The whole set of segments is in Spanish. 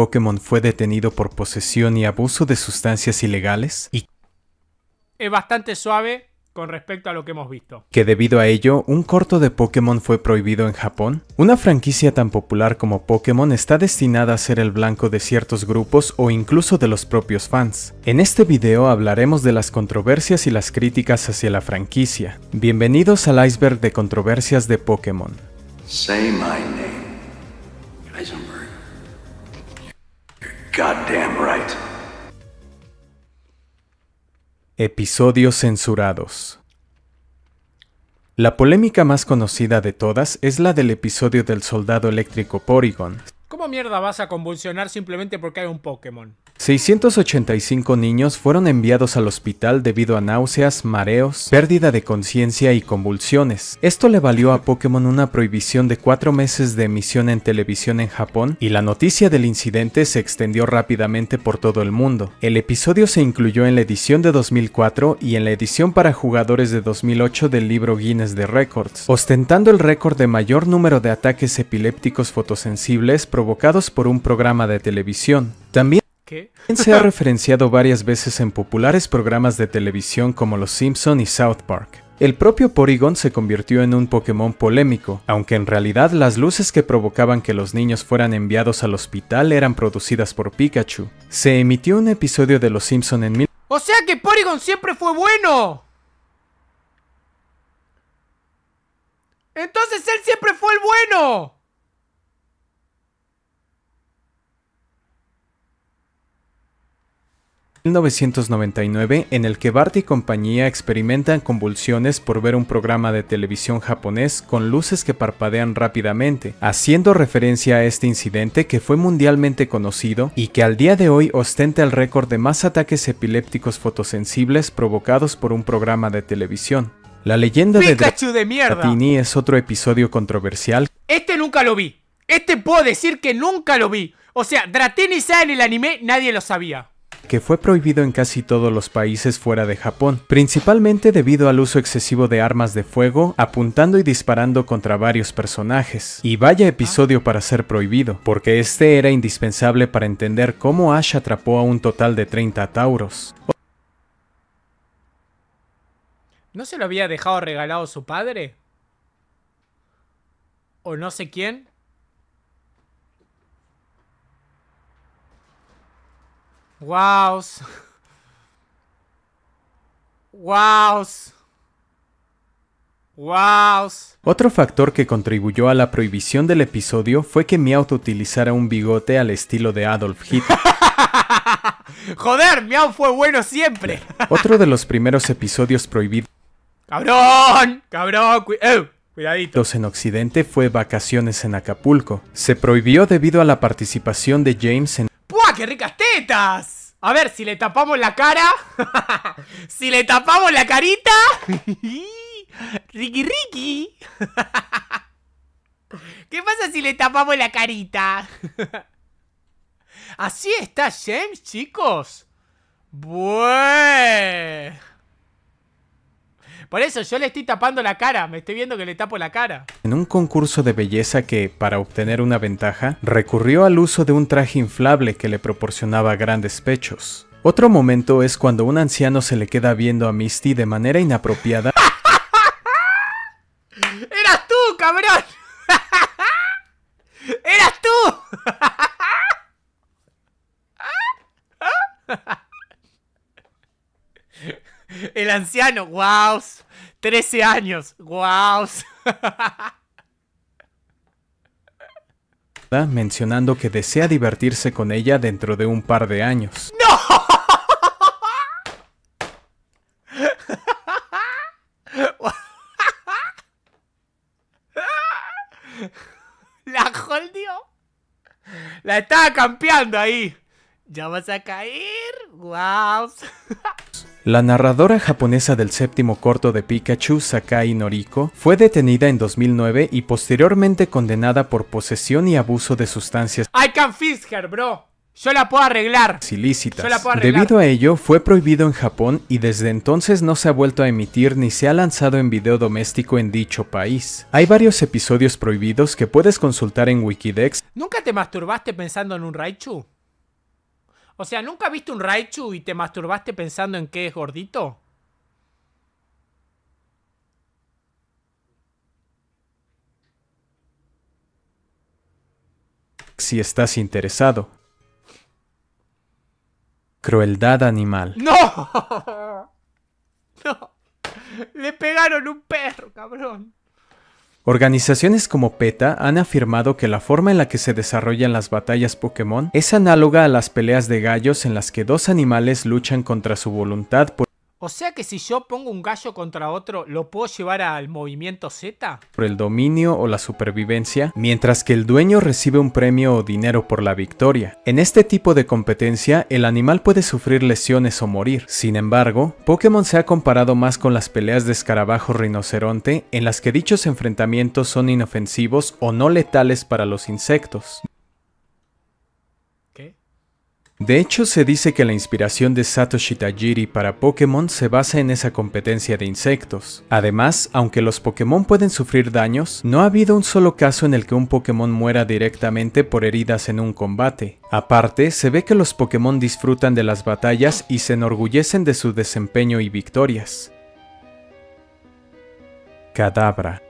Pokémon fue detenido por posesión y abuso de sustancias ilegales y es bastante suave con respecto a lo que hemos visto. Que debido a ello, un corto de Pokémon fue prohibido en Japón. Una franquicia tan popular como Pokémon está destinada a ser el blanco de ciertos grupos o incluso de los propios fans. En este video hablaremos de las controversias y las críticas hacia la franquicia. Bienvenidos al iceberg de controversias de Pokémon. right. Episodios censurados. La polémica más conocida de todas es la del episodio del soldado eléctrico Porygon. ¿Cómo mierda vas a convulsionar simplemente porque hay un Pokémon? 685 niños fueron enviados al hospital debido a náuseas, mareos, pérdida de conciencia y convulsiones. Esto le valió a Pokémon una prohibición de cuatro meses de emisión en televisión en Japón y la noticia del incidente se extendió rápidamente por todo el mundo. El episodio se incluyó en la edición de 2004 y en la edición para jugadores de 2008 del libro Guinness de Records, ostentando el récord de mayor número de ataques epilépticos fotosensibles provocados por un programa de televisión. También se ha referenciado varias veces en populares programas de televisión como Los Simpson y South Park. El propio Porygon se convirtió en un Pokémon polémico, aunque en realidad las luces que provocaban que los niños fueran enviados al hospital eran producidas por Pikachu. Se emitió un episodio de Los Simpson en... Mil ¡O sea que Porygon siempre fue bueno! ¡Entonces él siempre fue el bueno! 1999, en el que Bart y compañía experimentan convulsiones por ver un programa de televisión japonés con luces que parpadean rápidamente, haciendo referencia a este incidente que fue mundialmente conocido y que al día de hoy ostenta el récord de más ataques epilépticos fotosensibles provocados por un programa de televisión. La leyenda de, Dratini es otro episodio controversial. Este nunca lo vi. Este puedo decir que nunca lo vi. O sea, Dratini sale en el anime, nadie lo sabía que fue prohibido en casi todos los países fuera de Japón, principalmente debido al uso excesivo de armas de fuego, apuntando y disparando contra varios personajes. Y vaya episodio para ser prohibido, porque este era indispensable para entender cómo Ash atrapó a un total de 30 tauros. ¿No se lo había dejado regalado su padre? ¿O no sé quién? Wow. Wow. Wow. Otro factor que contribuyó a la prohibición del episodio fue que auto utilizara un bigote al estilo de Adolf Hitler. Joder, Meow fue bueno siempre. Otro de los primeros episodios prohibidos. ¡Cabrón! ¡Cabrón! Eh, en Occidente fue Vacaciones en Acapulco. Se prohibió debido a la participación de James en qué ricas tetas! A ver, si le tapamos la cara. si le tapamos la carita. ¡Ricky Ricky! ¿Qué pasa si le tapamos la carita? Así está James, chicos. Bueno. Por eso yo le estoy tapando la cara, me estoy viendo que le tapo la cara. En un concurso de belleza que, para obtener una ventaja, recurrió al uso de un traje inflable que le proporcionaba grandes pechos. Otro momento es cuando un anciano se le queda viendo a Misty de manera inapropiada. ¡Eras tú, cabrón! ¡Eras tú! El anciano, wow. 13 años, wow. mencionando que desea divertirse con ella dentro de un par de años. ¡No! La holdió. La estaba campeando ahí. Ya vas a caer. Wow. La narradora japonesa del séptimo corto de Pikachu, Sakai Noriko, fue detenida en 2009 y posteriormente condenada por posesión y abuso de sustancias. I can bro. Yo la puedo arreglar. Ilícitas. Debido a ello, fue prohibido en Japón y desde entonces no se ha vuelto a emitir ni se ha lanzado en video doméstico en dicho país. Hay varios episodios prohibidos que puedes consultar en Wikidex. ¿Nunca te masturbaste pensando en un Raichu? O sea, ¿nunca viste un Raichu y te masturbaste pensando en que es gordito? Si estás interesado. Crueldad animal. ¡No! ¡No! Le pegaron un perro, cabrón. Organizaciones como PETA han afirmado que la forma en la que se desarrollan las batallas Pokémon es análoga a las peleas de gallos en las que dos animales luchan contra su voluntad por o sea que si yo pongo un gallo contra otro, ¿lo puedo llevar al movimiento Z? Por el dominio o la supervivencia, mientras que el dueño recibe un premio o dinero por la victoria. En este tipo de competencia, el animal puede sufrir lesiones o morir. Sin embargo, Pokémon se ha comparado más con las peleas de escarabajo rinoceronte, en las que dichos enfrentamientos son inofensivos o no letales para los insectos. De hecho, se dice que la inspiración de Satoshi Tajiri para Pokémon se basa en esa competencia de insectos. Además, aunque los Pokémon pueden sufrir daños, no ha habido un solo caso en el que un Pokémon muera directamente por heridas en un combate. Aparte, se ve que los Pokémon disfrutan de las batallas y se enorgullecen de su desempeño y victorias. Cadabra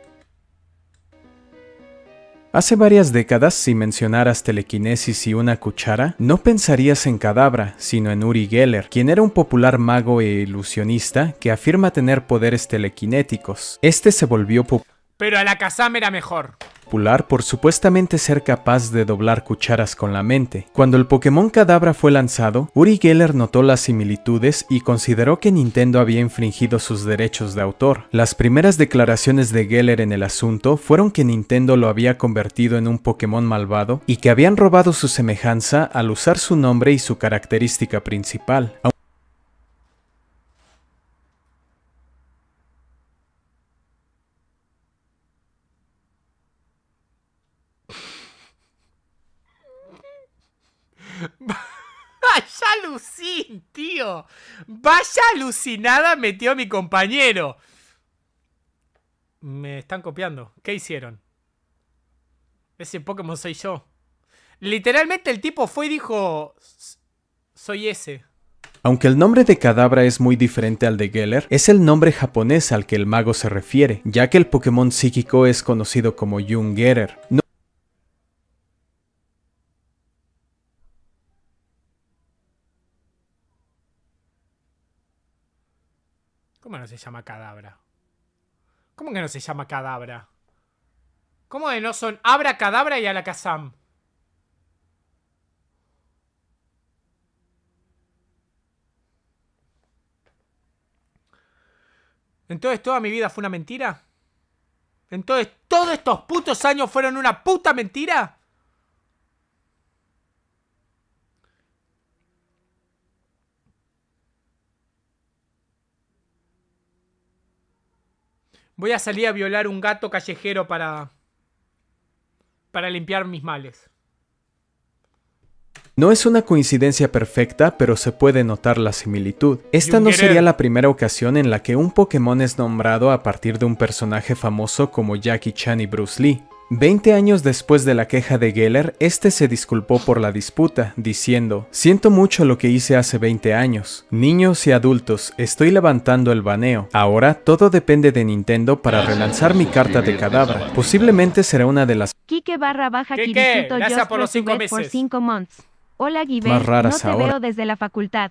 Hace varias décadas, si mencionaras telequinesis y una cuchara, no pensarías en Cadabra, sino en Uri Geller, quien era un popular mago e ilusionista que afirma tener poderes telequinéticos. Este se volvió popular pero a la Kazam era mejor por supuestamente ser capaz de doblar cucharas con la mente. Cuando el Pokémon Cadabra fue lanzado, Uri Geller notó las similitudes y consideró que Nintendo había infringido sus derechos de autor. Las primeras declaraciones de Geller en el asunto fueron que Nintendo lo había convertido en un Pokémon malvado y que habían robado su semejanza al usar su nombre y su característica principal. Vaya alucinada metió mi compañero. Me están copiando. ¿Qué hicieron? Ese Pokémon soy yo. Literalmente el tipo fue y dijo... Soy ese. Aunque el nombre de Cadabra es muy diferente al de Geller, es el nombre japonés al que el mago se refiere, ya que el Pokémon psíquico es conocido como Jung no se llama cadabra? ¿Cómo que no se llama cadabra? ¿Cómo de no son Abra Cadabra y Alakazam? Entonces toda mi vida fue una mentira. Entonces todos estos putos años fueron una puta mentira. Voy a salir a violar un gato callejero para. para limpiar mis males. No es una coincidencia perfecta, pero se puede notar la similitud. Esta no sería la primera ocasión en la que un Pokémon es nombrado a partir de un personaje famoso como Jackie Chan y Bruce Lee. Veinte años después de la queja de Geller, este se disculpó por la disputa, diciendo, Siento mucho lo que hice hace 20 años. Niños y adultos, estoy levantando el baneo. Ahora todo depende de Nintendo para relanzar mi carta de cadáver. Posiblemente será una de las... Kike barra baja Kike, por months. Hola no veo desde la facultad.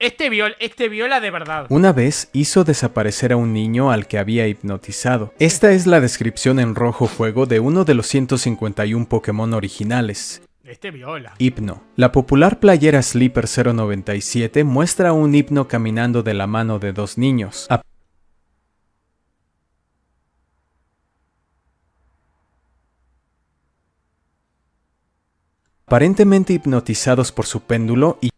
Este, viola, este viola de verdad. Una vez hizo desaparecer a un niño al que había hipnotizado. Esta es la descripción en rojo fuego de uno de los 151 Pokémon originales. Este viola. Hipno. La popular playera Sleeper 097 muestra a un hipno caminando de la mano de dos niños. aparentemente hipnotizados por su péndulo y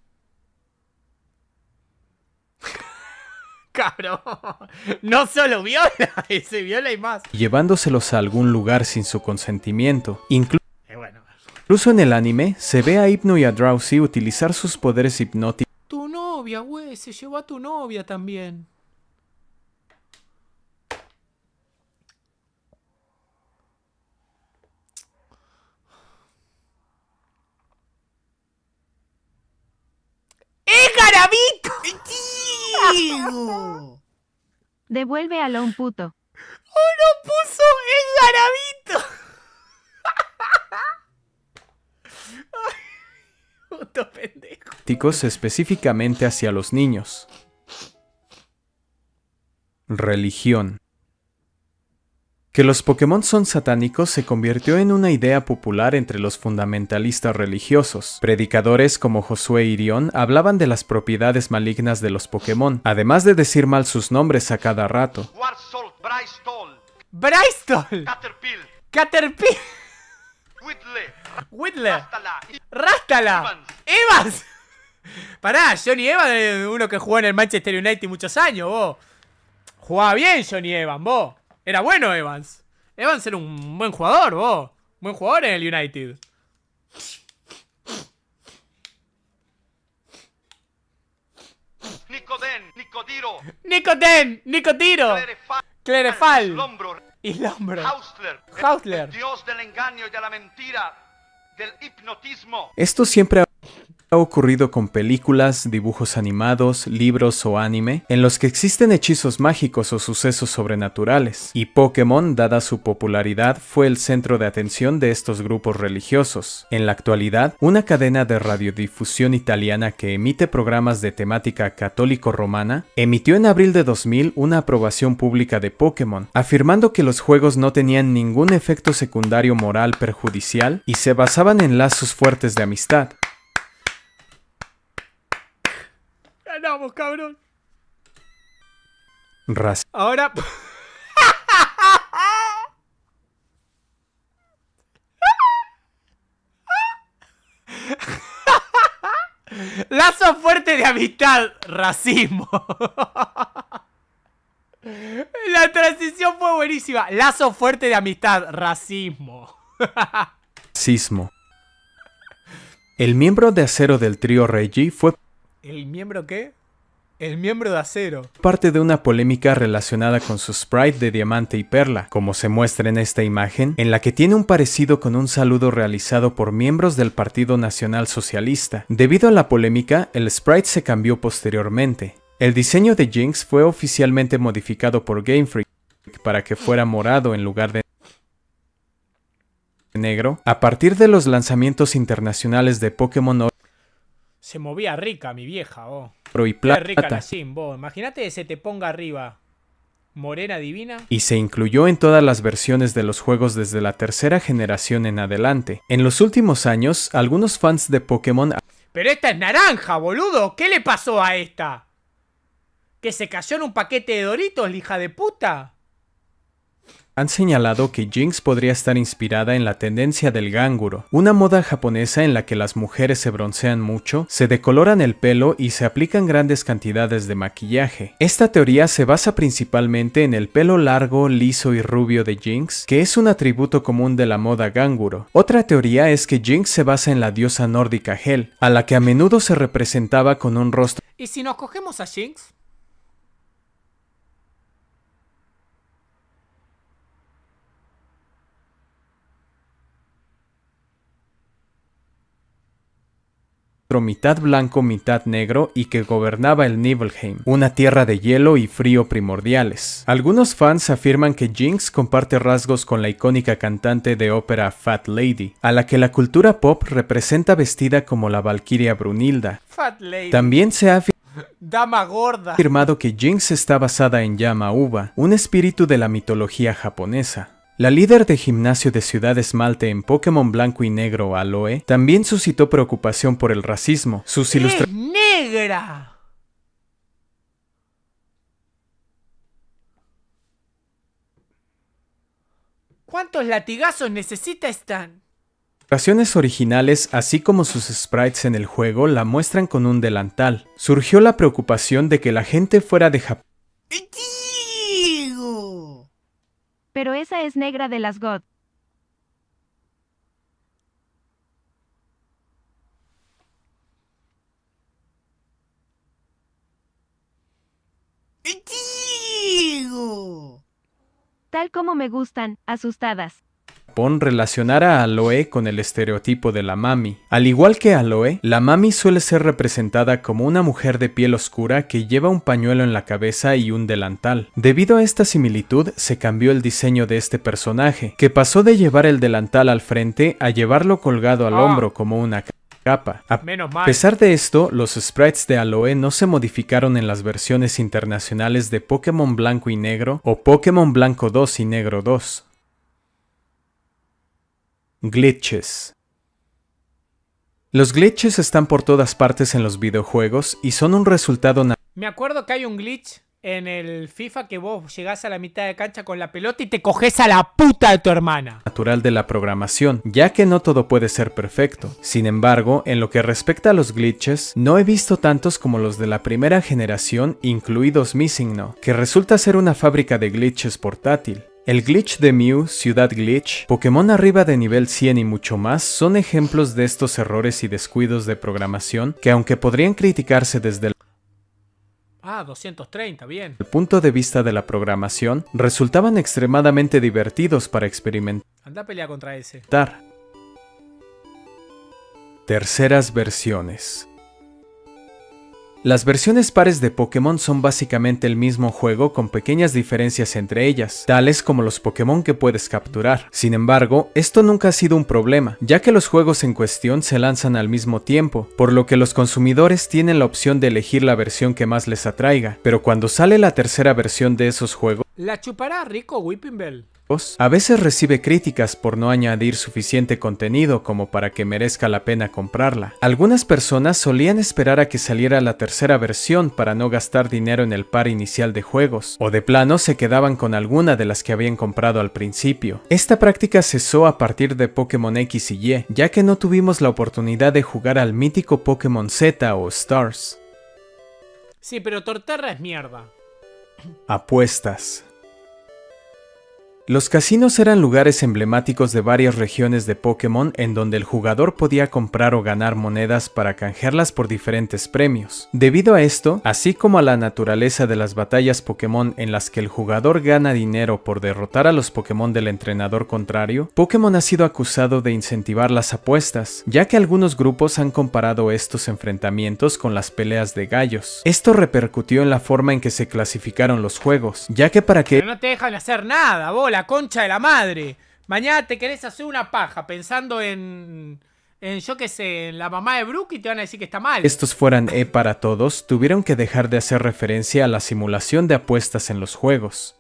No solo viola, se viola y más. Llevándoselos a algún lugar sin su consentimiento. Eh, Incluso en el anime se ve a Hypno y a Drowsy utilizar sus poderes hipnóticos. Tu novia, güey, se llevó a tu novia también. garabito! Devuelve a un puto. ¡Oh, no puso el garabito! Puto pendejo. Ticos específicamente hacia los niños. Religión. Que los Pokémon son satánicos se convirtió en una idea popular entre los fundamentalistas religiosos. Predicadores como Josué Irión hablaban de las propiedades malignas de los Pokémon, además de decir mal sus nombres a cada rato. Warsaw, Bristol. ¡Bristol! Caterpillar. Caterpillar. Whitley. Rastala. Pará, Johnny Evans, uno que jugó en el Manchester United muchos años, vos. Jugaba bien Johnny Evans, vos. Era bueno Evans. Evans era un buen jugador, vos. Buen jugador en el United. Nicoden, Nicodiro. Nicoden, Nicodiro. Clerefal. Clerefal. Y Lombro. Hausler. Hausler. dios del engaño y de la mentira, del hipnotismo. Esto siempre ha ocurrido con películas, dibujos animados, libros o anime, en los que existen hechizos mágicos o sucesos sobrenaturales, y Pokémon, dada su popularidad, fue el centro de atención de estos grupos religiosos. En la actualidad, una cadena de radiodifusión italiana que emite programas de temática católico-romana, emitió en abril de 2000 una aprobación pública de Pokémon, afirmando que los juegos no tenían ningún efecto secundario moral perjudicial y se basaban en lazos fuertes de amistad. ¡Vamos cabrón. Ahora. Lazo fuerte de amistad, racismo. La transición fue buenísima. Lazo fuerte de amistad, racismo. Sismo. El miembro de acero del trío Reggie fue ¿El miembro qué? El miembro de acero. Parte de una polémica relacionada con su sprite de diamante y perla, como se muestra en esta imagen, en la que tiene un parecido con un saludo realizado por miembros del Partido Nacional Socialista. Debido a la polémica, el sprite se cambió posteriormente. El diseño de Jinx fue oficialmente modificado por Game Freak para que fuera morado en lugar de negro a partir de los lanzamientos internacionales de Pokémon se movía rica, mi vieja, oh. Pro rica Imagínate que se te ponga arriba. Morena Divina. Y se incluyó en todas las versiones de los juegos desde la tercera generación en adelante. En los últimos años, algunos fans de Pokémon... Pero esta es naranja, boludo. ¿Qué le pasó a esta? ¿Que se cayó en un paquete de doritos, hija de puta? han señalado que Jinx podría estar inspirada en la tendencia del ganguro, una moda japonesa en la que las mujeres se broncean mucho, se decoloran el pelo y se aplican grandes cantidades de maquillaje. Esta teoría se basa principalmente en el pelo largo, liso y rubio de Jinx, que es un atributo común de la moda ganguro. Otra teoría es que Jinx se basa en la diosa nórdica Hel, a la que a menudo se representaba con un rostro. ¿Y si nos cogemos a Jinx? mitad blanco, mitad negro y que gobernaba el Nibelheim, una tierra de hielo y frío primordiales. Algunos fans afirman que Jinx comparte rasgos con la icónica cantante de ópera Fat Lady, a la que la cultura pop representa vestida como la valquiria Brunilda. Fat Lady. También se ha Afirmado que Jinx está basada en Yama Uba, un espíritu de la mitología japonesa. La líder de gimnasio de Ciudad Esmalte en Pokémon Blanco y Negro, Aloe, también suscitó preocupación por el racismo. Sus ilustraciones... negra! ¿Cuántos latigazos necesita Stan? Raciones originales, así como sus sprites en el juego, la muestran con un delantal. Surgió la preocupación de que la gente fuera de Japón. Pero esa es negra de las God. Tal como me gustan, asustadas. Japón relacionar a Aloe con el estereotipo de la mami. Al igual que Aloe, la mami suele ser representada como una mujer de piel oscura que lleva un pañuelo en la cabeza y un delantal. Debido a esta similitud, se cambió el diseño de este personaje, que pasó de llevar el delantal al frente a llevarlo colgado al ah. hombro como una capa. A pesar de esto, los sprites de Aloe no se modificaron en las versiones internacionales de Pokémon Blanco y Negro o Pokémon Blanco 2 y Negro 2. Glitches. Los glitches están por todas partes en los videojuegos y son un resultado natural. Me acuerdo que hay un glitch en el FIFA que vos llegás a la mitad de cancha con la pelota y te coges a la puta de tu hermana. Natural de la programación, ya que no todo puede ser perfecto. Sin embargo, en lo que respecta a los glitches, no he visto tantos como los de la primera generación, incluidos Missing No, que resulta ser una fábrica de glitches portátil. El glitch de Mew, Ciudad Glitch, Pokémon arriba de nivel 100 y mucho más son ejemplos de estos errores y descuidos de programación que aunque podrían criticarse desde el ah, punto de vista de la programación resultaban extremadamente divertidos para experimentar. Anda contra ese. Terceras versiones. Las versiones pares de Pokémon son básicamente el mismo juego con pequeñas diferencias entre ellas, tales como los Pokémon que puedes capturar. Sin embargo, esto nunca ha sido un problema, ya que los juegos en cuestión se lanzan al mismo tiempo, por lo que los consumidores tienen la opción de elegir la versión que más les atraiga, pero cuando sale la tercera versión de esos juegos, la chupará rico Whipping Bell. Pues, a veces recibe críticas por no añadir suficiente contenido como para que merezca la pena comprarla. Algunas personas solían esperar a que saliera la tercera versión para no gastar dinero en el par inicial de juegos, o de plano se quedaban con alguna de las que habían comprado al principio. Esta práctica cesó a partir de Pokémon X y Y, ya que no tuvimos la oportunidad de jugar al mítico Pokémon Z o Stars. Sí, pero Torterra es mierda. Apuestas. Los casinos eran lugares emblemáticos de varias regiones de Pokémon en donde el jugador podía comprar o ganar monedas para canjearlas por diferentes premios. Debido a esto, así como a la naturaleza de las batallas Pokémon en las que el jugador gana dinero por derrotar a los Pokémon del entrenador contrario, Pokémon ha sido acusado de incentivar las apuestas, ya que algunos grupos han comparado estos enfrentamientos con las peleas de gallos. Esto repercutió en la forma en que se clasificaron los juegos, ya que para que... no te dejan hacer nada, bola concha de la madre. Mañana te querés hacer una paja pensando en, yo qué sé, en la mamá de Brooke y te van a decir que está mal. Estos fueran E para todos, tuvieron que dejar de hacer referencia a la simulación de apuestas en los juegos.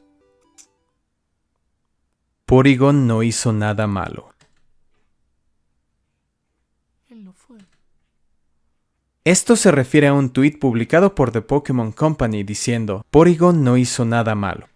Porygon no hizo nada malo. Esto se refiere a un tweet publicado por The Pokémon Company diciendo, Porygon no hizo nada malo.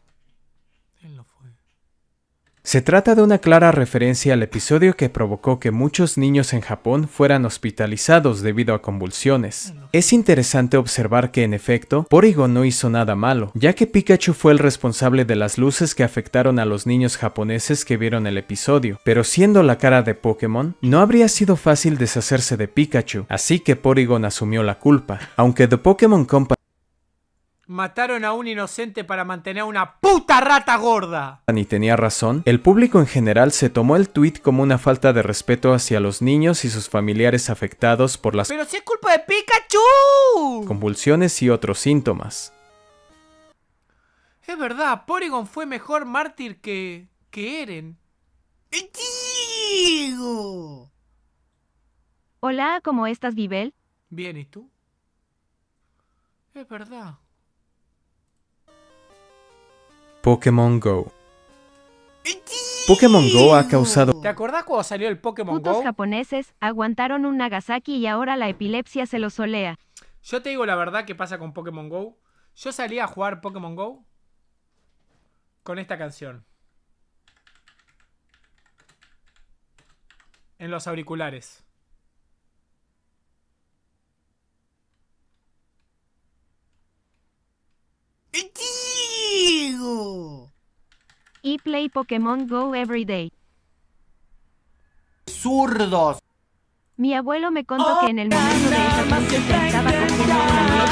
Se trata de una clara referencia al episodio que provocó que muchos niños en Japón fueran hospitalizados debido a convulsiones. Es interesante observar que en efecto, Porygon no hizo nada malo, ya que Pikachu fue el responsable de las luces que afectaron a los niños japoneses que vieron el episodio, pero siendo la cara de Pokémon, no habría sido fácil deshacerse de Pikachu, así que Porygon asumió la culpa. Aunque The Pokémon Company Mataron a un inocente para mantener a una puta rata gorda. Ni tenía razón. El público en general se tomó el tuit como una falta de respeto hacia los niños y sus familiares afectados por las... ¡Pero si es culpa de Pikachu! Convulsiones y otros síntomas. Es verdad, Porygon fue mejor mártir que... que Eren. Diego. Hola, ¿cómo estás, Bibel? Bien, ¿y tú? Es verdad. Pokémon Go. Pokémon Go ha causado... ¿Te acordás cuando salió el Pokémon Go? Los japoneses aguantaron un Nagasaki y ahora la epilepsia se los olea. Yo te digo la verdad que pasa con Pokémon Go. Yo salí a jugar Pokémon Go con esta canción. En los auriculares. play Pokémon Go every day. Zurdos. Mi abuelo me contó que en el momento de esa crisis se estaba cogiendo una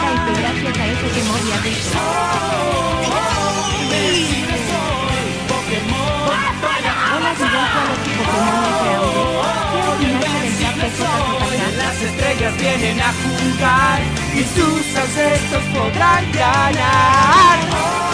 dieta y que gracias a eso oh oh, Hola, soy a los Pokémon de Quiero pensar qué cosas Las estrellas vienen a jugar y sus ancestros podrán ganar.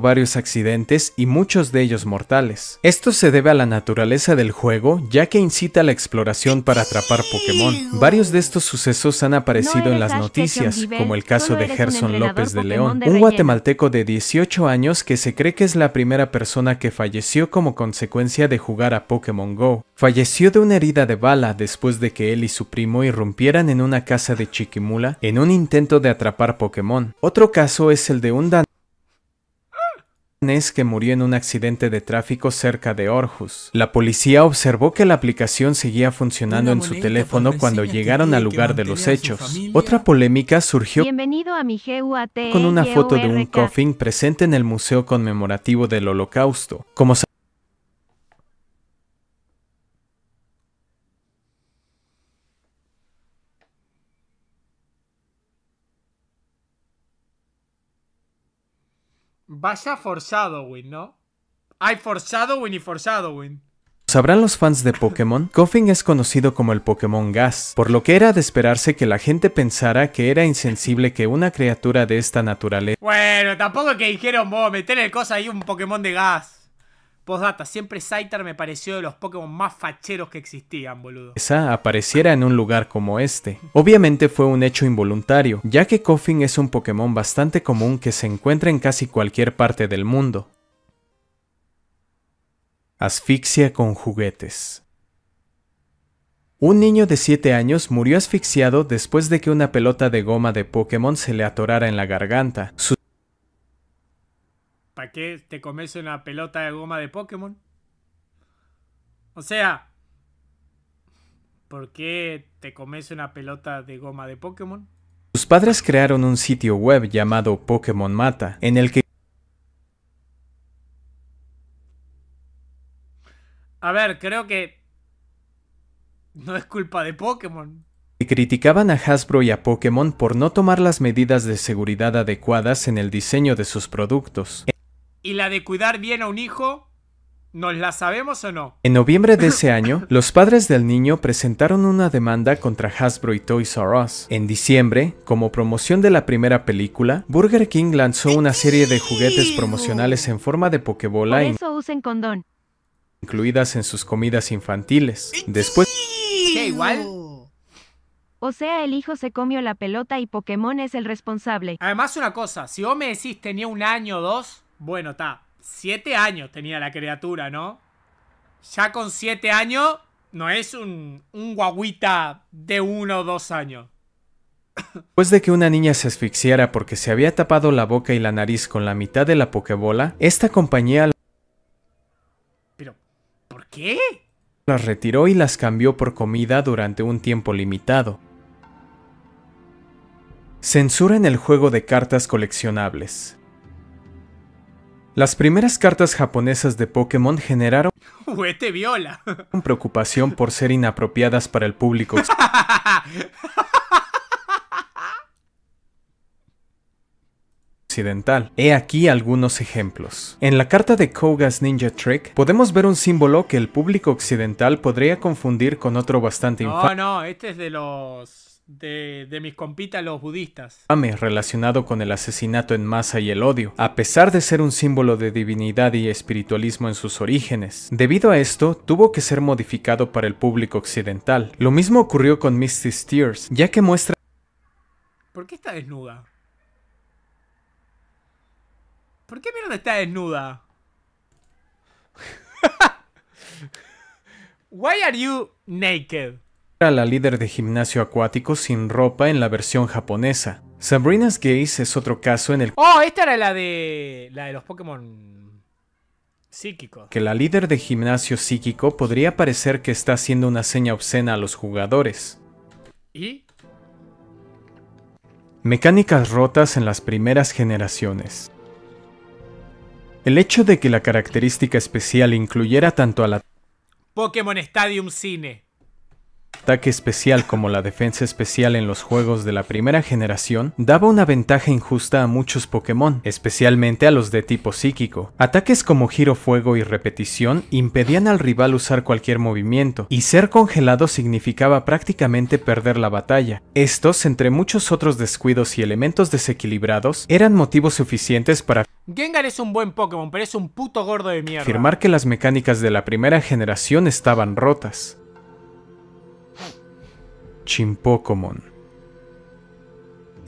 varios accidentes y muchos de ellos mortales. Esto se debe a la naturaleza del juego, ya que incita a la exploración para atrapar Pokémon. Varios de estos sucesos han aparecido en las noticias, como el caso de Gerson López de León, un guatemalteco de 18 años que se cree que es la primera persona que falleció como consecuencia de jugar a Pokémon Go. Falleció de una herida de bala después de que él y su primo irrumpieran en una casa de Chiquimula en un intento de atrapar Pokémon. Otro caso es el de un dan que murió en un accidente de tráfico cerca de Orhus. La policía observó que la aplicación seguía funcionando en su teléfono cuando llegaron al lugar de los hechos. Otra polémica surgió con una foto de un coffin presente en el Museo Conmemorativo del Holocausto. Como Vaya Forzadowin, ¿no? Hay Forzadowin y Forzadowin. Sabrán los fans de Pokémon, Coffin es conocido como el Pokémon Gas, por lo que era de esperarse que la gente pensara que era insensible que una criatura de esta naturaleza... Bueno, tampoco que dijeron, meter meterle cosa ahí un Pokémon de gas. Postdata, siempre Scyther me pareció de los Pokémon más facheros que existían, boludo. Esa apareciera en un lugar como este. Obviamente fue un hecho involuntario, ya que Koffing es un Pokémon bastante común que se encuentra en casi cualquier parte del mundo. Asfixia con juguetes. Un niño de 7 años murió asfixiado después de que una pelota de goma de Pokémon se le atorara en la garganta. ¿Para qué te comes una pelota de goma de Pokémon? O sea, ¿por qué te comes una pelota de goma de Pokémon? Sus padres crearon un sitio web llamado Pokémon Mata, en el que... A ver, creo que... No es culpa de Pokémon. Y criticaban a Hasbro y a Pokémon por no tomar las medidas de seguridad adecuadas en el diseño de sus productos y la de cuidar bien a un hijo ¿Nos la sabemos o no? En noviembre de ese año, los padres del niño presentaron una demanda contra Hasbro y Toys R Us. En diciembre, como promoción de la primera película, Burger King lanzó una serie de juguetes promocionales en forma de pokebola. Por condón. Incluidas en sus comidas infantiles. Después. ¿Qué igual? O sea, el hijo se comió la pelota y Pokémon es el responsable. Además, una cosa, si vos me decís tenía un año o dos, bueno, está. Siete años tenía la criatura, ¿no? Ya con siete años no es un, un guaguita de uno o dos años. Después de que una niña se asfixiara porque se había tapado la boca y la nariz con la mitad de la pokebola, esta compañía... ¿Pero por qué? Las retiró y las cambió por comida durante un tiempo limitado. Censura en el juego de cartas coleccionables. Las primeras cartas japonesas de Pokémon generaron ¡Huete viola! preocupación por ser inapropiadas para el público. Occidental. He aquí algunos ejemplos. En la carta de Koga's Ninja Trick podemos ver un símbolo que el público occidental podría confundir con otro bastante infame. No, no, este es de los de, mis compitas los budistas. Ah, relacionado con el asesinato en masa y el odio, a pesar de ser un símbolo de divinidad y espiritualismo en sus orígenes. Debido a esto, tuvo que ser modificado para el público occidental. Lo mismo ocurrió con Misty Tears, ya que muestra... ¿Por qué está desnuda? ¿Por qué mierda está desnuda? Why are you naked? ...a la líder de gimnasio acuático sin ropa en la versión japonesa. Sabrina's Gaze es otro caso en el... ¡Oh, esta era la de... la de los Pokémon psíquicos! Que la líder de gimnasio psíquico podría parecer que está haciendo una seña obscena a los jugadores. ¿Y? Mecánicas rotas en las primeras generaciones. El hecho de que la característica especial incluyera tanto a la... Pokémon Stadium Cine ataque especial como la defensa especial en los juegos de la primera generación daba una ventaja injusta a muchos Pokémon, especialmente a los de tipo psíquico. Ataques como giro fuego y repetición impedían al rival usar cualquier movimiento, y ser congelado significaba prácticamente perder la batalla. Estos, entre muchos otros descuidos y elementos desequilibrados, eran motivos suficientes para Gengar es un buen Pokémon, pero es un puto gordo de mierda. Afirmar que las mecánicas de la primera generación estaban rotas. Chimpocomon.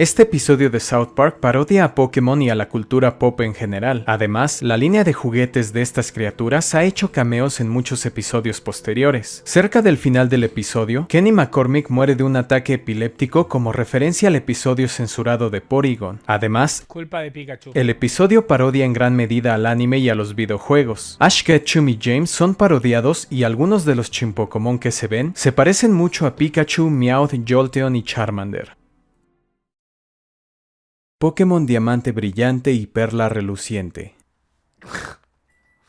Este episodio de South Park parodia a Pokémon y a la cultura pop en general. Además, la línea de juguetes de estas criaturas ha hecho cameos en muchos episodios posteriores. Cerca del final del episodio, Kenny McCormick muere de un ataque epiléptico como referencia al episodio censurado de Porygon. Además, el episodio parodia en gran medida al anime y a los videojuegos. Ash Ketchum y James son parodiados y algunos de los chimpokomon que se ven se parecen mucho a Pikachu, Meowth, Jolteon y Charmander. Pokémon Diamante Brillante y Perla Reluciente.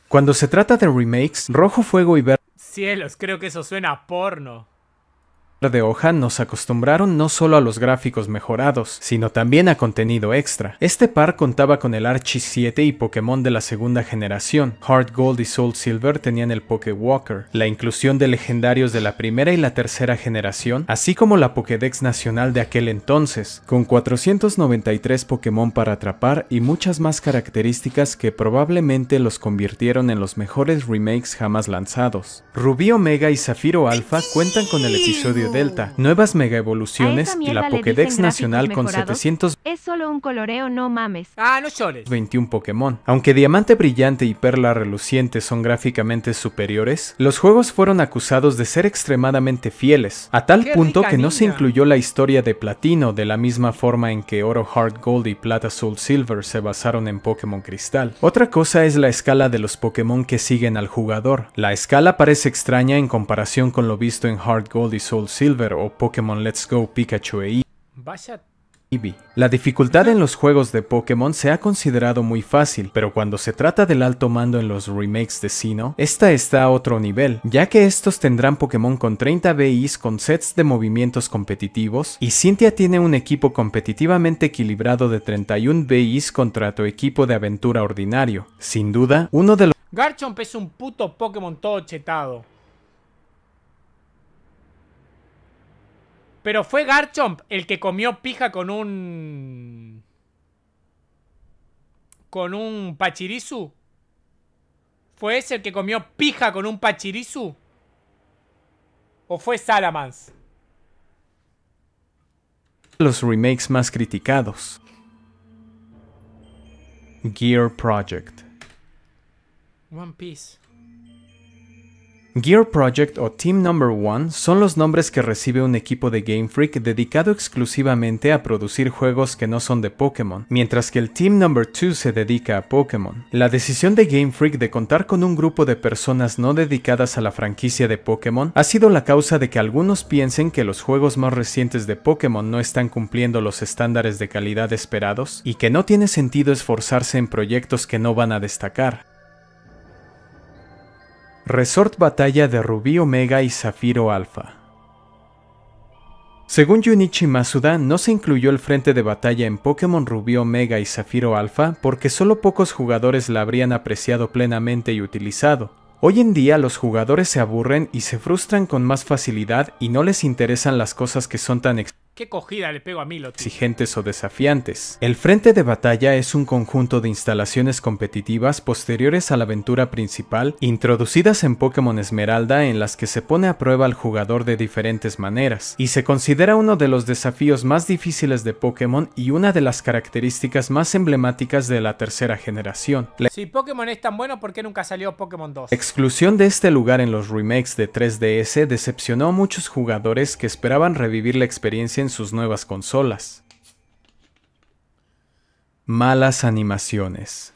Cuando se trata de remakes, Rojo Fuego y Verde... Cielos, creo que eso suena a porno de hoja nos acostumbraron no solo a los gráficos mejorados, sino también a contenido extra. Este par contaba con el Archie 7 y Pokémon de la segunda generación. Hard Gold y Soul Silver tenían el Poké Walker, la inclusión de legendarios de la primera y la tercera generación, así como la Pokédex nacional de aquel entonces, con 493 Pokémon para atrapar y muchas más características que probablemente los convirtieron en los mejores remakes jamás lanzados. Rubí Omega y Zafiro Alpha cuentan con el episodio Delta, mm. nuevas mega evoluciones y la Pokédex Nacional con 700. Es solo un coloreo, no mames. Ah, no choles! 21 Pokémon. Aunque Diamante Brillante y Perla Reluciente son gráficamente superiores, los juegos fueron acusados de ser extremadamente fieles, a tal punto que no se incluyó la historia de Platino de la misma forma en que Oro Heart Gold y Plata Soul Silver se basaron en Pokémon Cristal. Otra cosa es la escala de los Pokémon que siguen al jugador. La escala parece extraña en comparación con lo visto en Heart Gold y Soul Silver Silver o Pokémon Let's Go Pikachu e Eevee. la dificultad en los juegos de Pokémon se ha considerado muy fácil, pero cuando se trata del alto mando en los remakes de Sino, esta está a otro nivel, ya que estos tendrán Pokémon con 30 BIs con sets de movimientos competitivos, y Cynthia tiene un equipo competitivamente equilibrado de 31 BIs contra tu equipo de aventura ordinario. Sin duda, uno de los... Garchomp es un puto Pokémon todo chetado. Pero fue Garchomp el que comió pija con un... Con un Pachirisu. ¿Fue ese el que comió pija con un Pachirisu? ¿O fue Salamans? Los remakes más criticados. Gear Project. One Piece. Gear Project o Team Number One son los nombres que recibe un equipo de Game Freak dedicado exclusivamente a producir juegos que no son de Pokémon, mientras que el Team Number 2 se dedica a Pokémon. La decisión de Game Freak de contar con un grupo de personas no dedicadas a la franquicia de Pokémon ha sido la causa de que algunos piensen que los juegos más recientes de Pokémon no están cumpliendo los estándares de calidad esperados y que no tiene sentido esforzarse en proyectos que no van a destacar. Resort Batalla de Rubí Omega y Zafiro Alpha. Según Junichi Masuda, no se incluyó el frente de batalla en Pokémon Rubí Omega y Zafiro Alpha porque solo pocos jugadores la habrían apreciado plenamente y utilizado. Hoy en día los jugadores se aburren y se frustran con más facilidad y no les interesan las cosas que son tan extrañas. ¿Qué cogida le pego a Milo? Exigentes o desafiantes. El frente de batalla es un conjunto de instalaciones competitivas posteriores a la aventura principal, introducidas en Pokémon Esmeralda en las que se pone a prueba al jugador de diferentes maneras, y se considera uno de los desafíos más difíciles de Pokémon y una de las características más emblemáticas de la tercera generación. Si Pokémon es tan bueno, ¿por qué nunca salió Pokémon 2? exclusión de este lugar en los remakes de 3DS decepcionó a muchos jugadores que esperaban revivir la experiencia en sus nuevas consolas. Malas animaciones.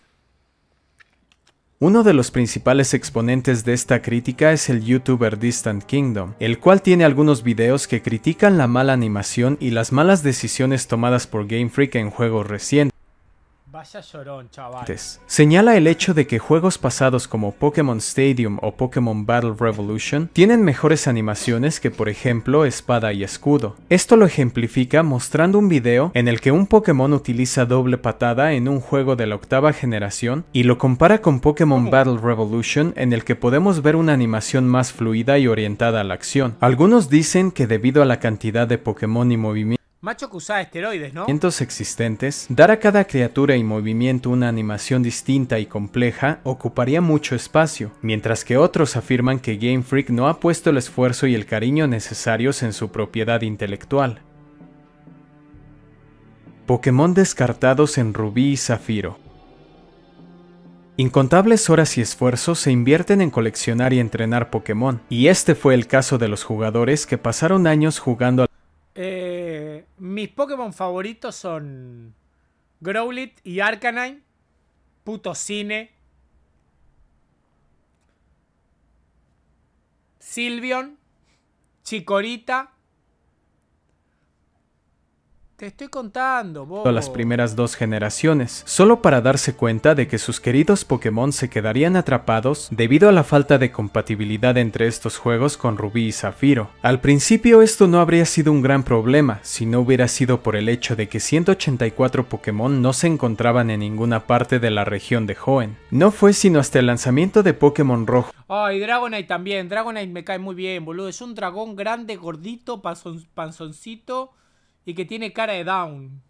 Uno de los principales exponentes de esta crítica es el youtuber Distant Kingdom, el cual tiene algunos videos que critican la mala animación y las malas decisiones tomadas por Game Freak en juegos recientes. Señala el hecho de que juegos pasados como Pokémon Stadium o Pokémon Battle Revolution tienen mejores animaciones que por ejemplo Espada y Escudo. Esto lo ejemplifica mostrando un video en el que un Pokémon utiliza doble patada en un juego de la octava generación y lo compara con Pokémon oh. Battle Revolution en el que podemos ver una animación más fluida y orientada a la acción. Algunos dicen que debido a la cantidad de Pokémon y movimiento. Macho que esteroides, ¿no? existentes, dar a cada criatura y movimiento una animación distinta y compleja ocuparía mucho espacio, mientras que otros afirman que Game Freak no ha puesto el esfuerzo y el cariño necesarios en su propiedad intelectual. Pokémon descartados en Rubí y Zafiro. Incontables horas y esfuerzos se invierten en coleccionar y entrenar Pokémon, y este fue el caso de los jugadores que pasaron años jugando al... Eh, mis Pokémon favoritos son Growlit y Arcanine. Puto cine. Silvion. Chicorita. Te estoy contando, bobo. Las primeras dos generaciones, solo para darse cuenta de que sus queridos Pokémon se quedarían atrapados debido a la falta de compatibilidad entre estos juegos con Rubí y Zafiro. Al principio esto no habría sido un gran problema, si no hubiera sido por el hecho de que 184 Pokémon no se encontraban en ninguna parte de la región de Hoenn. No fue sino hasta el lanzamiento de Pokémon Rojo. Ay, y Dragonite también, Dragonite me cae muy bien, boludo, es un dragón grande, gordito, panzoncito y que tiene cara de Down.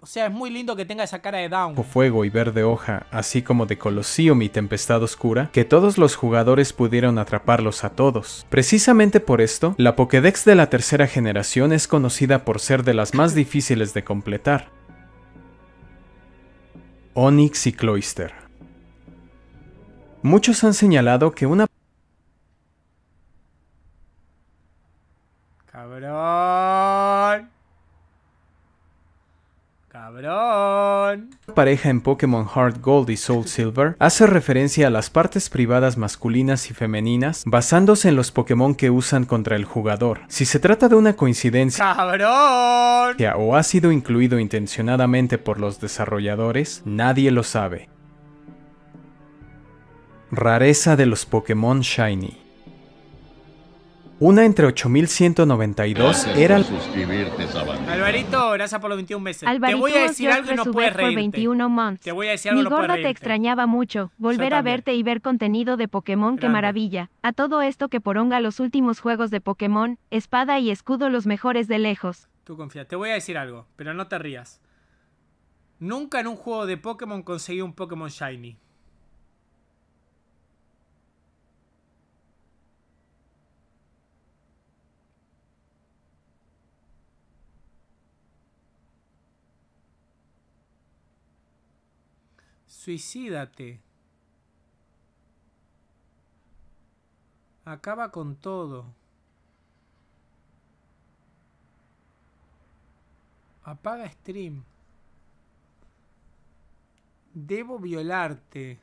O sea, es muy lindo que tenga esa cara de Down. Fuego y verde hoja, así como de Colosseum y Tempestad Oscura, que todos los jugadores pudieron atraparlos a todos. Precisamente por esto, la Pokédex de la tercera generación es conocida por ser de las más difíciles de completar. Onix y Cloyster. Muchos han señalado que una... ¡Cabrón! Cabrón. pareja en Pokémon Heart Gold y Soul Silver hace referencia a las partes privadas masculinas y femeninas basándose en los Pokémon que usan contra el jugador. Si se trata de una coincidencia o ha sido incluido intencionadamente por los desarrolladores, nadie lo sabe. Rareza de los Pokémon Shiny una entre 8192 era. Alvarito, gracias por los 21 meses. te voy a decir algo y no puedes reírte. Te voy a decir algo Mi no te extrañaba mucho. Volver a verte y ver contenido de Pokémon, que qué maravilla. A todo esto que poronga los últimos juegos de Pokémon, Espada y Escudo los mejores de lejos. Tú confía, te voy a decir algo, pero no te rías. Nunca en un juego de Pokémon conseguí un Pokémon Shiny. Suicídate. Acaba con todo. Apaga stream. Debo violarte.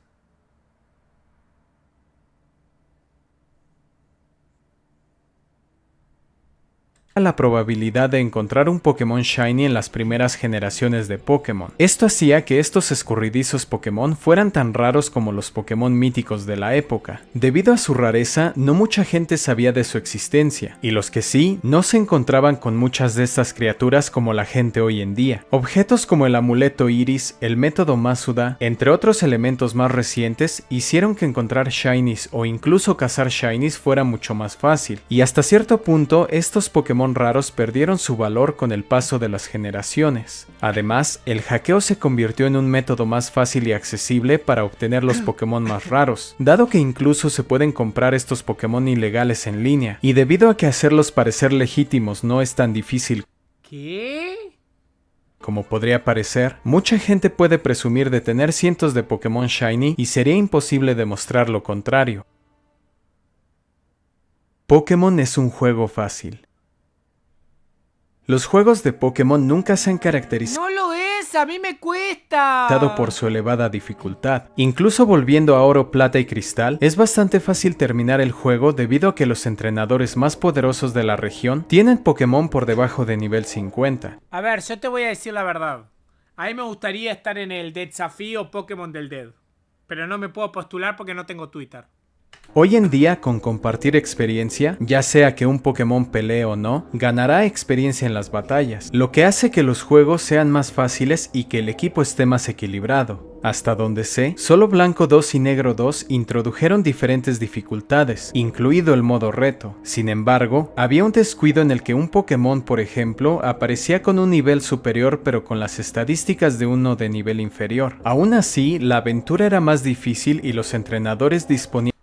la probabilidad de encontrar un Pokémon Shiny en las primeras generaciones de Pokémon. Esto hacía que estos escurridizos Pokémon fueran tan raros como los Pokémon míticos de la época. Debido a su rareza, no mucha gente sabía de su existencia, y los que sí, no se encontraban con muchas de estas criaturas como la gente hoy en día. Objetos como el amuleto Iris, el método Masuda, entre otros elementos más recientes, hicieron que encontrar Shinies o incluso cazar Shinies fuera mucho más fácil, y hasta cierto punto estos Pokémon raros perdieron su valor con el paso de las generaciones. Además, el hackeo se convirtió en un método más fácil y accesible para obtener los Pokémon más raros, dado que incluso se pueden comprar estos Pokémon ilegales en línea, y debido a que hacerlos parecer legítimos no es tan difícil Como podría parecer, mucha gente puede presumir de tener cientos de Pokémon Shiny y sería imposible demostrar lo contrario. Pokémon es un juego fácil. Los juegos de Pokémon nunca se han caracterizado... es! ¡A mí me cuesta! Dado por su elevada dificultad. Incluso volviendo a oro, plata y cristal, es bastante fácil terminar el juego debido a que los entrenadores más poderosos de la región tienen Pokémon por debajo de nivel 50. A ver, yo te voy a decir la verdad. A mí me gustaría estar en el desafío Pokémon del Dead. Pero no me puedo postular porque no tengo Twitter. Hoy en día, con compartir experiencia, ya sea que un Pokémon pelee o no, ganará experiencia en las batallas, lo que hace que los juegos sean más fáciles y que el equipo esté más equilibrado. Hasta donde sé, solo Blanco 2 y Negro 2 introdujeron diferentes dificultades, incluido el modo reto. Sin embargo, había un descuido en el que un Pokémon, por ejemplo, aparecía con un nivel superior pero con las estadísticas de uno de nivel inferior. Aún así, la aventura era más difícil y los entrenadores disponían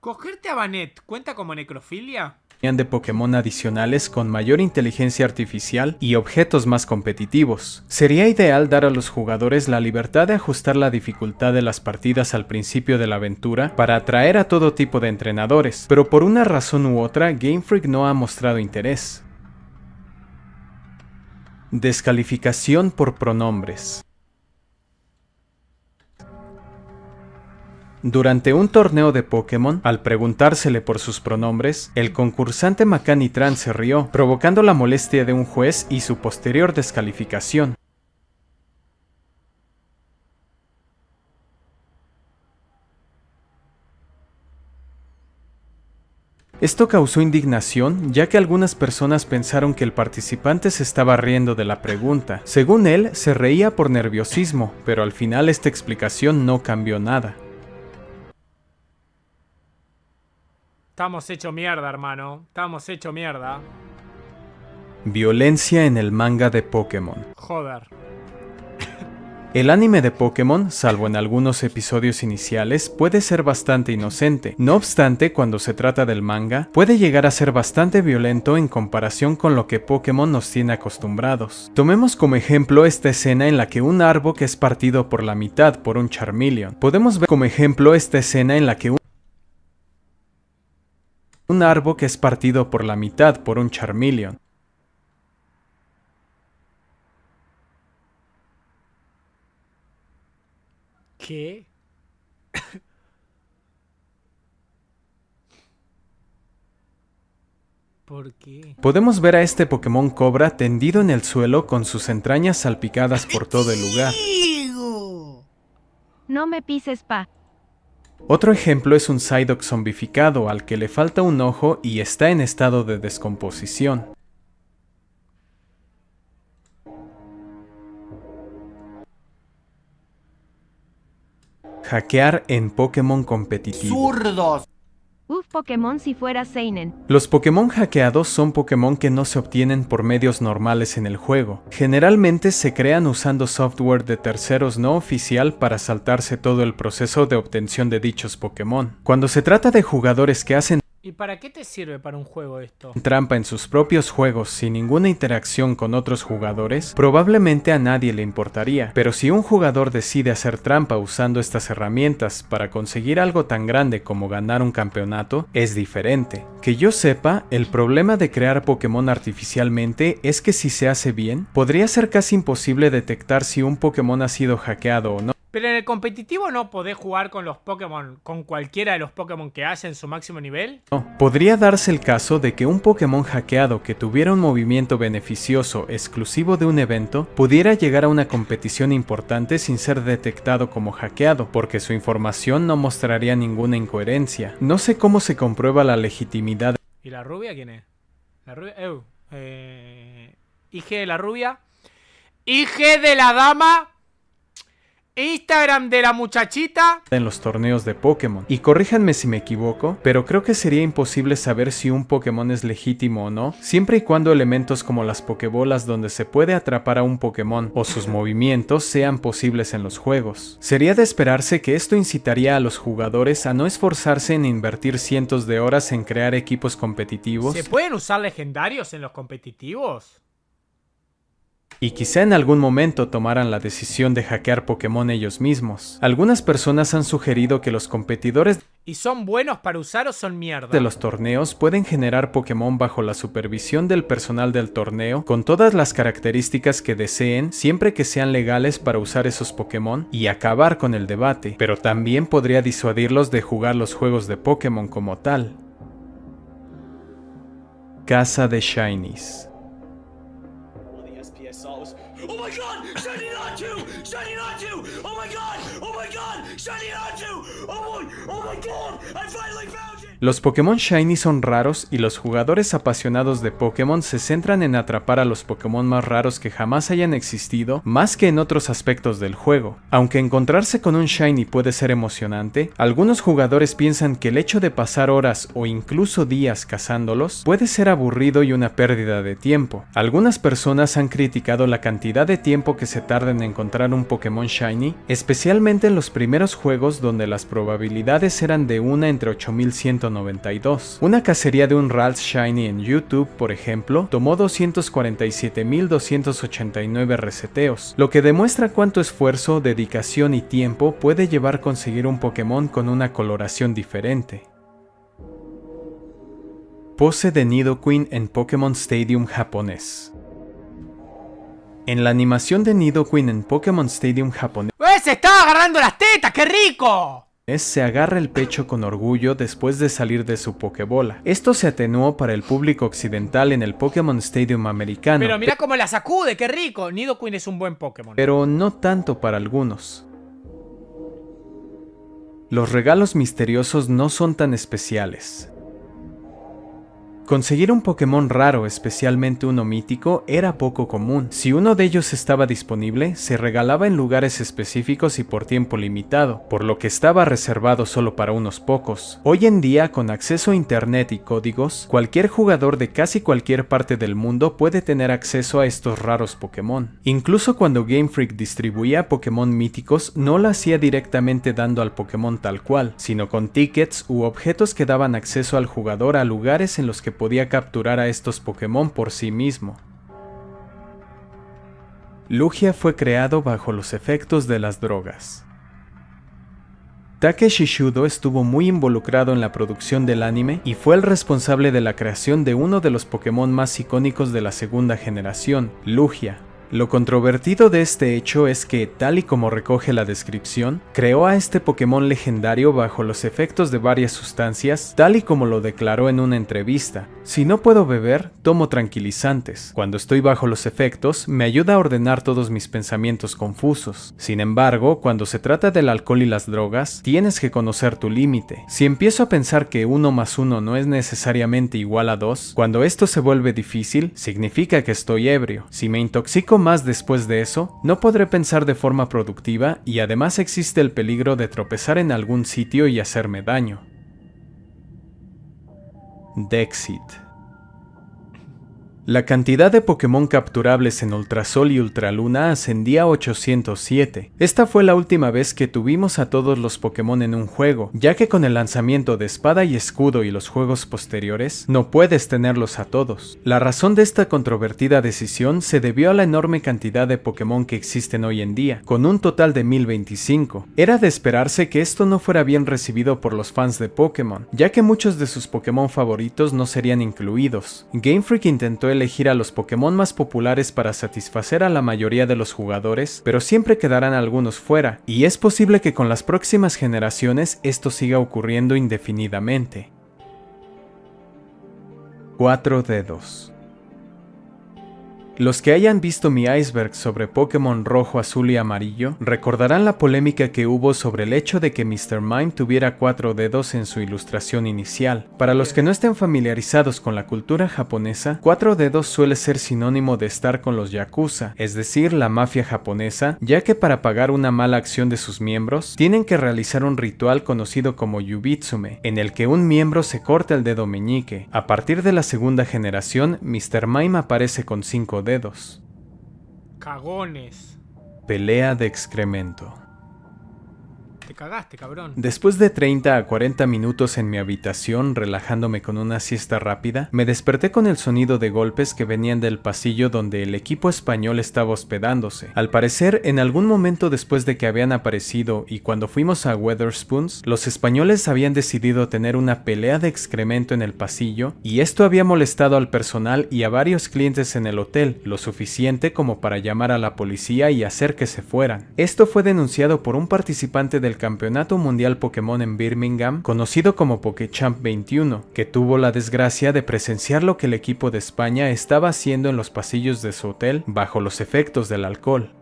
¿Cogerte a Banet cuenta como necrofilia? de Pokémon adicionales con mayor inteligencia artificial y objetos más competitivos. Sería ideal dar a los jugadores la libertad de ajustar la dificultad de las partidas al principio de la aventura para atraer a todo tipo de entrenadores, pero por una razón u otra Game Freak no ha mostrado interés. Descalificación por pronombres. Durante un torneo de Pokémon, al preguntársele por sus pronombres, el concursante Makani-Tran se rió, provocando la molestia de un juez y su posterior descalificación. Esto causó indignación ya que algunas personas pensaron que el participante se estaba riendo de la pregunta. Según él, se reía por nerviosismo, pero al final esta explicación no cambió nada. Estamos hecho mierda, hermano. Estamos hecho mierda. Violencia en el manga de Pokémon. Joder. El anime de Pokémon, salvo en algunos episodios iniciales, puede ser bastante inocente. No obstante, cuando se trata del manga, puede llegar a ser bastante violento en comparación con lo que Pokémon nos tiene acostumbrados. Tomemos como ejemplo esta escena en la que un árbol que es partido por la mitad por un Charmeleon. Podemos ver como ejemplo esta escena en la que un un árbol que es partido por la mitad por un Charmeleon. ¿Qué? ¿Por qué? Podemos ver a este Pokémon Cobra tendido en el suelo con sus entrañas salpicadas por todo el lugar. No me pises, pa. Otro ejemplo es un Psyduck zombificado al que le falta un ojo y está en estado de descomposición. Hackear en Pokémon competitivo. ¡Zurdos! Uf, Pokémon si fuera Seinen. Los Pokémon hackeados son Pokémon que no se obtienen por medios normales en el juego. Generalmente se crean usando software de terceros no oficial para saltarse todo el proceso de obtención de dichos Pokémon. Cuando se trata de jugadores que hacen ¿Y para qué te sirve para un juego esto? Trampa en sus propios juegos sin ninguna interacción con otros jugadores, probablemente a nadie le importaría, pero si un jugador decide hacer trampa usando estas herramientas para conseguir algo tan grande como ganar un campeonato, es diferente. Que yo sepa, el problema de crear Pokémon artificialmente es que si se hace bien, podría ser casi imposible detectar si un Pokémon ha sido hackeado o no. Pero en el competitivo no podés jugar con los Pokémon, con cualquiera de los Pokémon que hacen en su máximo nivel. No, podría darse el caso de que un Pokémon hackeado que tuviera un movimiento beneficioso exclusivo de un evento pudiera llegar a una competición importante sin ser detectado como hackeado, porque su información no mostraría ninguna incoherencia. No sé cómo se comprueba la legitimidad. ¿Y la rubia quién es? La rubia, eh, Hije de la rubia. Hije de la dama Instagram de la muchachita en los torneos de Pokémon. Y corríjanme si me equivoco, pero creo que sería imposible saber si un Pokémon es legítimo o no, siempre y cuando elementos como las Pokébolas donde se puede atrapar a un Pokémon o sus movimientos sean posibles en los juegos. Sería de esperarse que esto incitaría a los jugadores a no esforzarse en invertir cientos de horas en crear equipos competitivos. ¿Se pueden usar legendarios en los competitivos? Y quizá en algún momento tomaran la decisión de hackear Pokémon ellos mismos. Algunas personas han sugerido que los competidores ¿Y son buenos para usar o son mierda? De los torneos pueden generar Pokémon bajo la supervisión del personal del torneo con todas las características que deseen siempre que sean legales para usar esos Pokémon y acabar con el debate, pero también podría disuadirlos de jugar los juegos de Pokémon como tal. Casa de Shinies my god! Los Pokémon Shiny son raros y los jugadores apasionados de Pokémon se centran en atrapar a los Pokémon más raros que jamás hayan existido, más que en otros aspectos del juego. Aunque encontrarse con un Shiny puede ser emocionante, algunos jugadores piensan que el hecho de pasar horas o incluso días cazándolos puede ser aburrido y una pérdida de tiempo. Algunas personas han criticado la cantidad de tiempo que se tarda en encontrar un Pokémon Shiny, especialmente en los primeros juegos donde las probabilidades eran de 1 entre 8100 92. Una cacería de un Ralts Shiny en YouTube, por ejemplo, tomó 247.289 reseteos, lo que demuestra cuánto esfuerzo, dedicación y tiempo puede llevar conseguir un Pokémon con una coloración diferente. Pose de Nidoqueen en Pokémon Stadium japonés. En la animación de Nidoqueen en Pokémon Stadium japonés... ¡Eh! ¡Se agarrando las tetas! ¡Qué rico! se agarra el pecho con orgullo después de salir de su pokebola Esto se atenuó para el público occidental en el Pokémon Stadium americano. Pero mira cómo la sacude, qué rico. Nidoqueen es un buen Pokémon. Pero no tanto para algunos. Los regalos misteriosos no son tan especiales. Conseguir un Pokémon raro, especialmente uno mítico, era poco común. Si uno de ellos estaba disponible, se regalaba en lugares específicos y por tiempo limitado, por lo que estaba reservado solo para unos pocos. Hoy en día, con acceso a internet y códigos, cualquier jugador de casi cualquier parte del mundo puede tener acceso a estos raros Pokémon. Incluso cuando Game Freak distribuía Pokémon míticos, no lo hacía directamente dando al Pokémon tal cual, sino con tickets u objetos que daban acceso al jugador a lugares en los que podía capturar a estos Pokémon por sí mismo. Lugia fue creado bajo los efectos de las drogas. Takeshi Shudo estuvo muy involucrado en la producción del anime y fue el responsable de la creación de uno de los Pokémon más icónicos de la segunda generación, Lugia, lo controvertido de este hecho es que, tal y como recoge la descripción, creó a este Pokémon legendario bajo los efectos de varias sustancias, tal y como lo declaró en una entrevista. Si no puedo beber, tomo tranquilizantes. Cuando estoy bajo los efectos, me ayuda a ordenar todos mis pensamientos confusos. Sin embargo, cuando se trata del alcohol y las drogas, tienes que conocer tu límite. Si empiezo a pensar que 1 más 1 no es necesariamente igual a 2, cuando esto se vuelve difícil, significa que estoy ebrio. Si me intoxico más después de eso, no podré pensar de forma productiva y además existe el peligro de tropezar en algún sitio y hacerme daño. Dexit. La cantidad de Pokémon capturables en Ultrasol y Ultraluna ascendía a 807. Esta fue la última vez que tuvimos a todos los Pokémon en un juego, ya que con el lanzamiento de Espada y Escudo y los juegos posteriores, no puedes tenerlos a todos. La razón de esta controvertida decisión se debió a la enorme cantidad de Pokémon que existen hoy en día, con un total de 1025. Era de esperarse que esto no fuera bien recibido por los fans de Pokémon, ya que muchos de sus Pokémon favoritos no serían incluidos. Game Freak intentó elegir a los Pokémon más populares para satisfacer a la mayoría de los jugadores, pero siempre quedarán algunos fuera, y es posible que con las próximas generaciones esto siga ocurriendo indefinidamente. 4 dedos. Los que hayan visto mi iceberg sobre Pokémon rojo, azul y amarillo recordarán la polémica que hubo sobre el hecho de que Mr. Mime tuviera cuatro dedos en su ilustración inicial. Para los que no estén familiarizados con la cultura japonesa, cuatro dedos suele ser sinónimo de estar con los yakuza, es decir, la mafia japonesa, ya que para pagar una mala acción de sus miembros, tienen que realizar un ritual conocido como yubitsume, en el que un miembro se corta el dedo meñique. A partir de la segunda generación, Mr. Mime aparece con cinco dedos Cagones. Pelea de excremento cabrón. Después de 30 a 40 minutos en mi habitación, relajándome con una siesta rápida, me desperté con el sonido de golpes que venían del pasillo donde el equipo español estaba hospedándose. Al parecer, en algún momento después de que habían aparecido y cuando fuimos a Weatherspoons, los españoles habían decidido tener una pelea de excremento en el pasillo y esto había molestado al personal y a varios clientes en el hotel, lo suficiente como para llamar a la policía y hacer que se fueran. Esto fue denunciado por un participante del Campeonato Mundial Pokémon en Birmingham, conocido como Pokechamp 21, que tuvo la desgracia de presenciar lo que el equipo de España estaba haciendo en los pasillos de su hotel bajo los efectos del alcohol.